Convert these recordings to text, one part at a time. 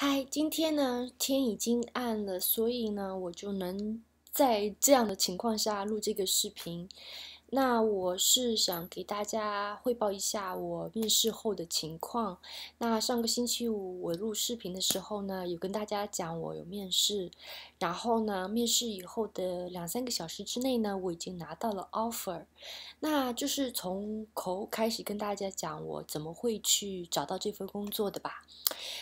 嗨，今天呢天已经暗了，所以呢我就能在这样的情况下录这个视频。那我是想给大家汇报一下我面试后的情况。那上个星期五我录视频的时候呢，有跟大家讲我有面试，然后呢，面试以后的两三个小时之内呢，我已经拿到了 offer。那就是从口开始跟大家讲我怎么会去找到这份工作的吧，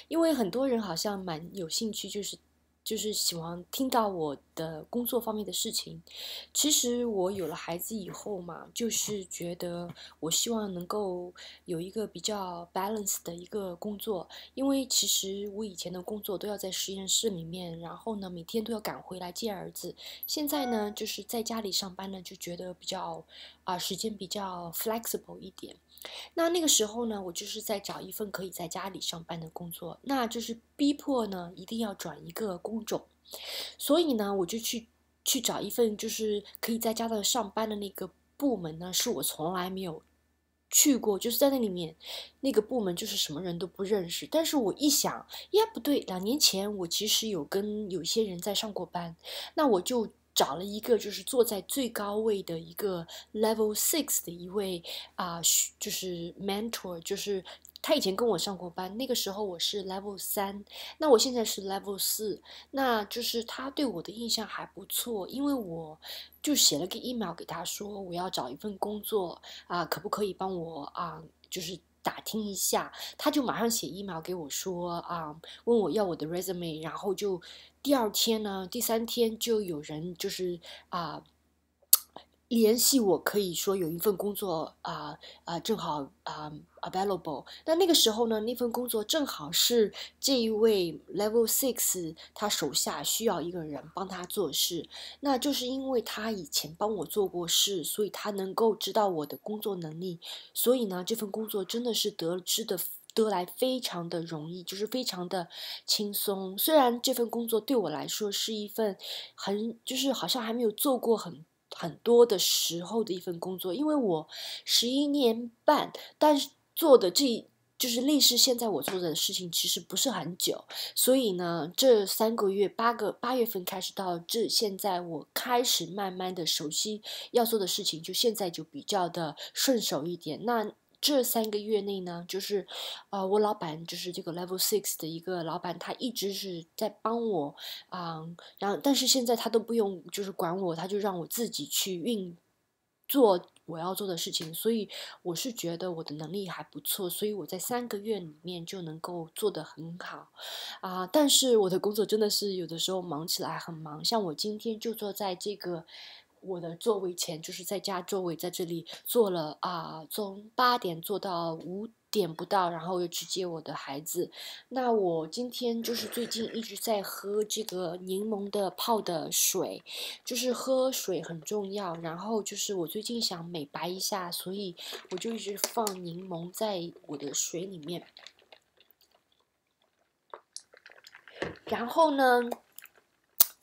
因为很多人好像蛮有兴趣，就是。就是喜欢听到我的工作方面的事情。其实我有了孩子以后嘛，就是觉得我希望能够有一个比较 b a l a n c e 的一个工作，因为其实我以前的工作都要在实验室里面，然后呢每天都要赶回来接儿子。现在呢就是在家里上班呢，就觉得比较啊时间比较 flexible 一点。那那个时候呢，我就是在找一份可以在家里上班的工作，那就是逼迫呢，一定要转一个工种，所以呢，我就去去找一份就是可以在家的上班的那个部门呢，是我从来没有去过，就是在那里面，那个部门就是什么人都不认识。但是我一想，呀，不对，两年前我其实有跟有些人在上过班，那我就。找了一个就是坐在最高位的一个 level six 的一位啊，就是 mentor，就是他以前跟我上过班，那个时候我是 level 三，那我现在是 level 四，那就是他对我的印象还不错，因为我就写了个 email 给他说我要找一份工作啊，可不可以帮我啊，就是。打听一下，他就马上写 email 给我说啊，问我要我的 resume，然后就第二天呢，第三天就有人就是啊。联系我，可以说有一份工作啊啊，正好啊 available。那那个时候呢，那份工作正好是这一位 level six 他手下需要一个人帮他做事，那就是因为他以前帮我做过事，所以他能够知道我的工作能力。所以呢，这份工作真的是得知的得来非常的容易，就是非常的轻松。虽然这份工作对我来说是一份很就是好像还没有做过很。很多的时候的一份工作，因为我十一年半，但是做的这就是类似现在我做的事情其实不是很久，所以呢，这三个月，八个八月份开始到这现在，我开始慢慢的熟悉要做的事情，就现在就比较的顺手一点。那。这三个月内呢，就是，呃，我老板就是这个 level six 的一个老板，他一直是在帮我，啊，然后但是现在他都不用就是管我，他就让我自己去运作我要做的事情，所以我是觉得我的能力还不错，所以我在三个月里面就能够做得很好，啊，但是我的工作真的是有的时候忙起来很忙，像我今天就坐在这个。我的座位前就是在家座位，在这里坐了啊，从八点坐到五点不到，然后又去接我的孩子。那我今天就是最近一直在喝这个柠檬的泡的水，就是喝水很重要。然后就是我最近想美白一下，所以我就一直放柠檬在我的水里面。然后呢？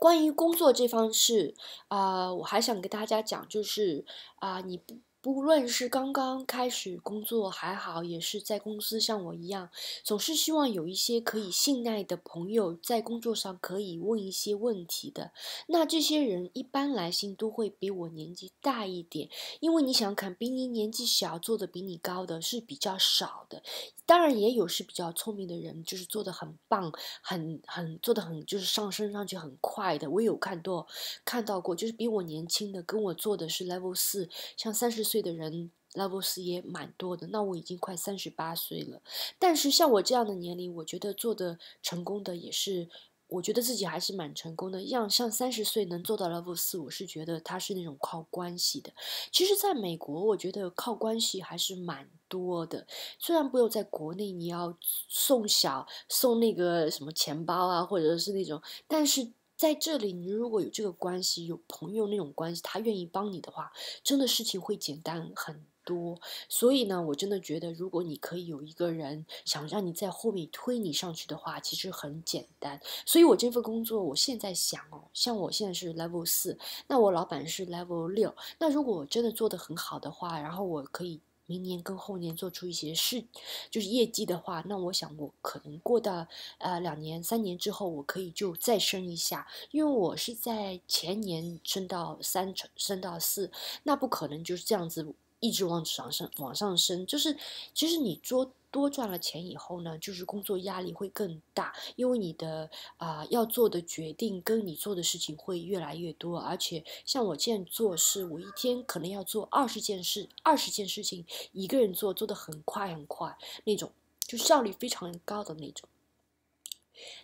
关于工作这方式，啊，我还想跟大家讲，就是啊，你不。不论是刚刚开始工作还好，也是在公司像我一样，总是希望有一些可以信赖的朋友，在工作上可以问一些问题的。那这些人一般来信都会比我年纪大一点，因为你想看，比你年纪小做的比你高的是比较少的。当然也有是比较聪明的人，就是做的很棒，很很做的很就是上升上去很快的。我有看多看到过，就是比我年轻的跟我做的是 level 四，像三十岁。岁的人 l e v e l 四也蛮多的。那我已经快三十八岁了，但是像我这样的年龄，我觉得做的成功的也是，我觉得自己还是蛮成功的。像像三十岁能做到 l e v e l 四，我是觉得他是那种靠关系的。其实，在美国，我觉得靠关系还是蛮多的。虽然不用在国内，你要送小送那个什么钱包啊，或者是那种，但是。在这里，你如果有这个关系，有朋友那种关系，他愿意帮你的话，真的事情会简单很多。所以呢，我真的觉得，如果你可以有一个人想让你在后面推你上去的话，其实很简单。所以我这份工作，我现在想哦，像我现在是 level 四，那我老板是 level 六，那如果我真的做的很好的话，然后我可以。明年跟后年做出一些事，就是业绩的话，那我想我可能过到呃两年三年之后，我可以就再升一下，因为我是在前年升到三成，升到四，那不可能就是这样子。一直往上升，往上升，就是其实你多多赚了钱以后呢，就是工作压力会更大，因为你的啊要做的决定跟你做的事情会越来越多，而且像我现在做事，我一天可能要做二十件事，二十件事情，一个人做，做的很快很快，那种就效率非常高的那种。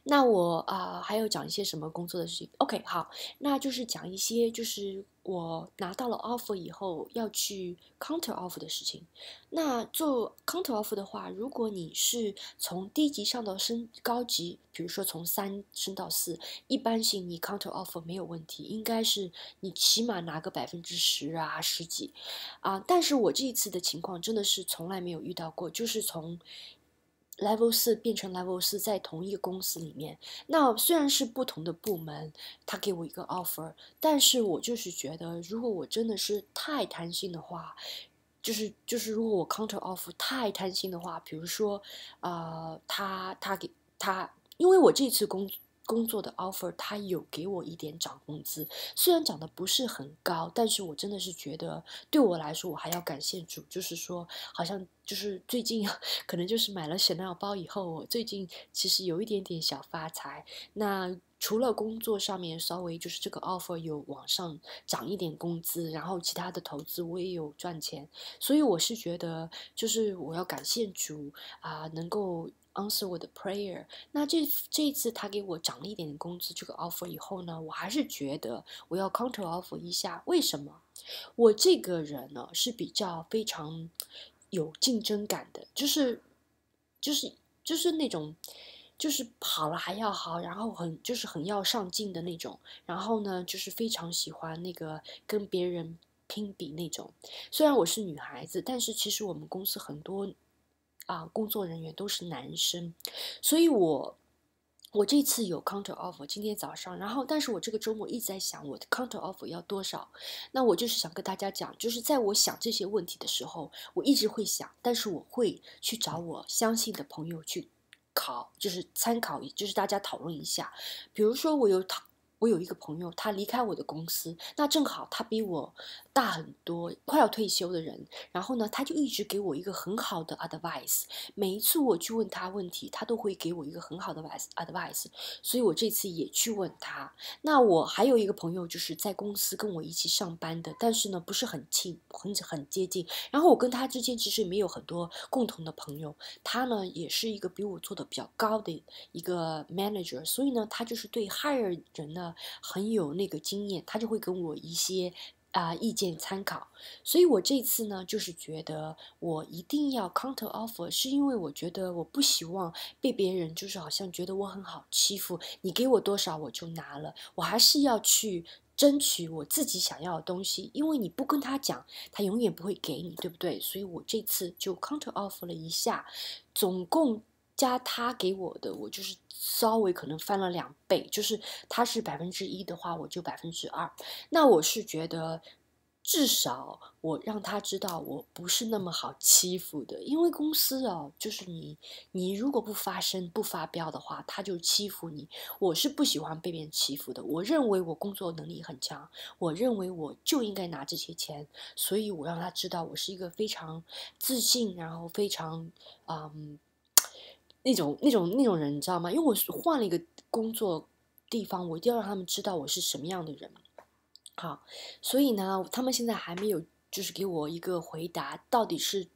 那我啊，还要讲一些什么工作的事情？OK，好，那就是讲一些就是。我拿到了 offer 以后要去 counter offer 的事情。那做 counter offer 的话，如果你是从低级上到升高级，比如说从三升到四，一般性你 counter offer 没有问题，应该是你起码拿个百分之十啊、十几啊。但是我这一次的情况真的是从来没有遇到过，就是从。level 四变成 level 四，在同一个公司里面，那虽然是不同的部门，他给我一个 offer，但是我就是觉得，如果我真的是太贪心的话，就是就是，如果我 counter offer 太贪心的话，比如说，啊，他他给他，因为我这次工作。工作的 offer，他有给我一点涨工资，虽然涨的不是很高，但是我真的是觉得对我来说，我还要感谢主，就是说，好像就是最近，可能就是买了 Chanel 包以后，我最近其实有一点点小发财。那。除了工作上面稍微就是这个 offer 有往上涨一点工资，然后其他的投资我也有赚钱，所以我是觉得就是我要感谢主啊，能够 answer 我的 prayer。那这这次他给我涨了一点点工资这个 offer 以后呢，我还是觉得我要 counter offer 一下。为什么？我这个人呢是比较非常有竞争感的，就是就是就是那种。就是跑了还要好，然后很就是很要上进的那种，然后呢就是非常喜欢那个跟别人拼比那种。虽然我是女孩子，但是其实我们公司很多啊工作人员都是男生，所以我我这次有 counter offer，今天早上，然后但是我这个周末一直在想我的 counter offer 要多少。那我就是想跟大家讲，就是在我想这些问题的时候，我一直会想，但是我会去找我相信的朋友去。考就是参考，就是大家讨论一下。比如说，我有讨。我有一个朋友，他离开我的公司，那正好他比我大很多，快要退休的人。然后呢，他就一直给我一个很好的 advice。每一次我去问他问题，他都会给我一个很好的 advice。所以，我这次也去问他。那我还有一个朋友，就是在公司跟我一起上班的，但是呢，不是很亲，很很接近。然后我跟他之间其实没有很多共同的朋友。他呢，也是一个比我做的比较高的一个 manager。所以呢，他就是对 hire 人呢。很有那个经验，他就会给我一些啊意见参考。所以我这次呢，就是觉得我一定要 counter offer，是因为我觉得我不希望被别人就是好像觉得我很好欺负，你给我多少我就拿了，我还是要去争取我自己想要的东西。因为你不跟他讲，他永远不会给你，对不对？所以我这次就 counter offer 了一下，总共。加他给我的，我就是稍微可能翻了两倍，就是他是百分之一的话，我就百分之二。那我是觉得，至少我让他知道我不是那么好欺负的。因为公司啊，就是你，你如果不发声、不发飙的话，他就欺负你。我是不喜欢被别人欺负的。我认为我工作能力很强，我认为我就应该拿这些钱，所以我让他知道我是一个非常自信，然后非常嗯。那种那种那种人，你知道吗？因为我换了一个工作地方，我一定要让他们知道我是什么样的人。好，所以呢，他们现在还没有就是给我一个回答，到底是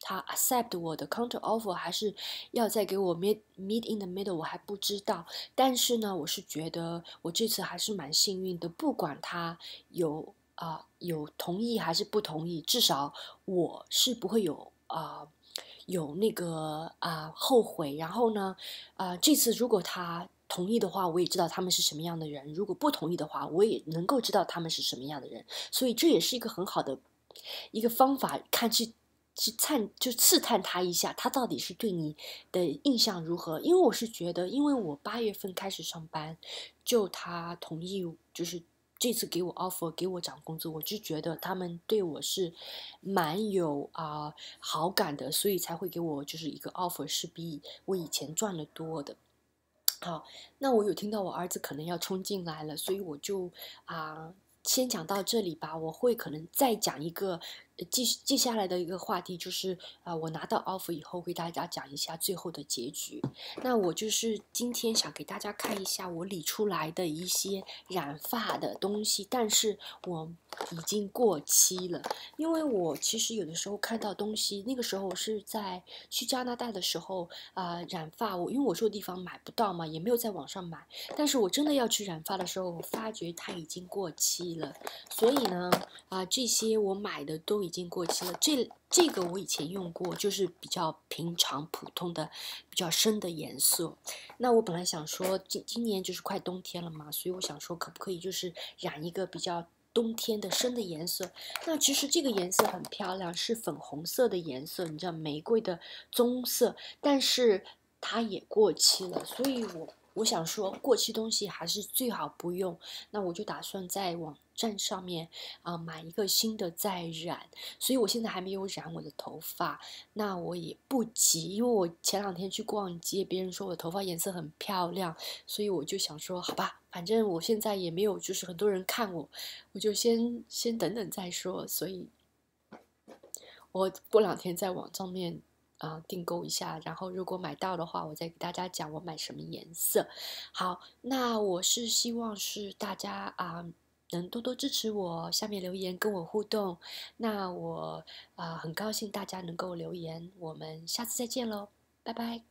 他 accept 我的 counter offer 还是要再给我 meet meet in the middle，我还不知道。但是呢，我是觉得我这次还是蛮幸运的，不管他有啊有同意还是不同意，至少我是不会有啊。有那个啊后悔，然后呢，啊这次如果他同意的话，我也知道他们是什么样的人；如果不同意的话，我也能够知道他们是什么样的人。所以这也是一个很好的一个方法，看去去探就刺探他一下，他到底是对你的印象如何？因为我是觉得，因为我八月份开始上班，就他同意就是。这次给我 offer 给我涨工资，我就觉得他们对我是蛮有啊好感的，所以才会给我就是一个 offer 是比我以前赚的多的。好，那我有听到我儿子可能要冲进来了，所以我就啊先讲到这里吧，我会可能再讲一个。继接下来的一个话题就是啊，我拿到 offer 以后，给大家讲一下最后的结局。那我就是今天想给大家看一下我理出来的一些染发的东西，但是我已经过期了，因为我其实有的时候看到东西，那个时候是在去加拿大的时候啊，染发我因为我住的地方买不到嘛，也没有在网上买，但是我真的要去染发的时候，我发觉它已经过期了，所以呢啊，这些我买的都已经。已经过期了，这这个我以前用过，就是比较平常普通的、比较深的颜色。那我本来想说，今今年就是快冬天了嘛，所以我想说，可不可以就是染一个比较冬天的深的颜色？那其实这个颜色很漂亮，是粉红色的颜色，你知道玫瑰的棕色，但是它也过期了，所以我我想说过期东西还是最好不用。那我就打算再往。站上面啊，买一个新的再染，所以我现在还没有染我的头发，那我也不急，因为我前两天去逛街，别人说我头发颜色很漂亮，所以我就想说，好吧，反正我现在也没有，就是很多人看我，我就先先等等再说，所以我过两天在网上面啊订购一下，然后如果买到的话，我再给大家讲我买什么颜色。好，那我是希望是大家啊。能多多支持我，下面留言跟我互动，那我啊很高兴大家能够留言，我们下次再见喽，拜拜。